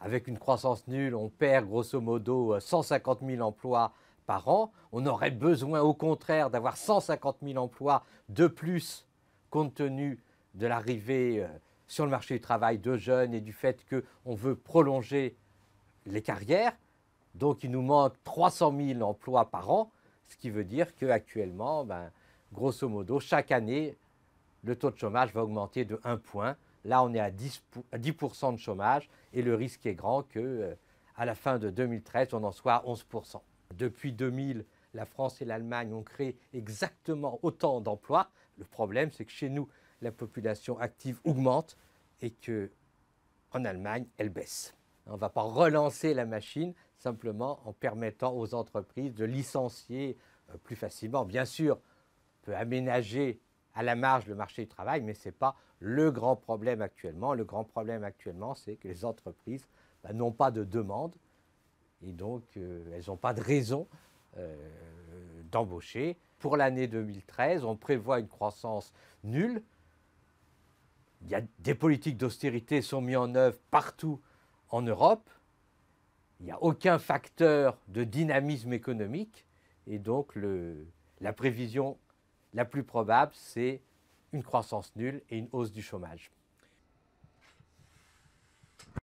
avec une croissance nulle, on perd grosso modo 150 euh, 000 emplois par an. On aurait besoin au contraire d'avoir 150 000 emplois de plus compte tenu de l'arrivée euh, sur le marché du travail de jeunes et du fait qu'on veut prolonger les carrières. Donc il nous manque 300 000 emplois par an, ce qui veut dire qu'actuellement, ben, grosso modo, chaque année, le taux de chômage va augmenter de 1 point. Là, on est à 10%, de chômage et le risque est grand que euh, à la fin de 2013, on en soit à 11%. Depuis 2000, la France et l'Allemagne ont créé exactement autant d'emplois. Le problème, c'est que chez nous, la population active augmente et que en Allemagne, elle baisse. On ne va pas relancer la machine simplement en permettant aux entreprises de licencier euh, plus facilement. Bien sûr, on peut aménager à la marge le marché du travail, mais ce n'est pas le grand problème actuellement. Le grand problème actuellement, c'est que les entreprises bah, n'ont pas de demande et donc euh, elles n'ont pas de raison euh, d'embaucher. Pour l'année 2013, on prévoit une croissance nulle. Il y a des politiques d'austérité sont mises en œuvre partout en Europe. Il n'y a aucun facteur de dynamisme économique et donc le, la prévision la plus probable, c'est une croissance nulle et une hausse du chômage.